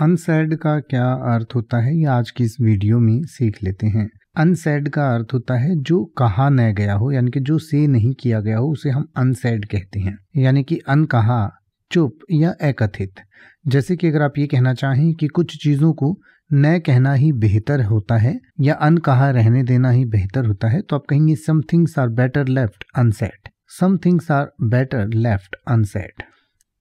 अनसैड का क्या अर्थ होता है ये आज की इस वीडियो में सीख लेते हैं अनसैड का अर्थ होता है जो कहा न गया हो यानी कि जो से नहीं किया गया हो उसे हम अनसेड कहते हैं यानी कि अन कहा चुप या अकथित जैसे कि अगर आप ये कहना चाहें कि कुछ चीज़ों को न कहना ही बेहतर होता है या अन कहा रहने देना ही बेहतर होता है तो आप कहेंगे some things are better left unsaid some things are better left unset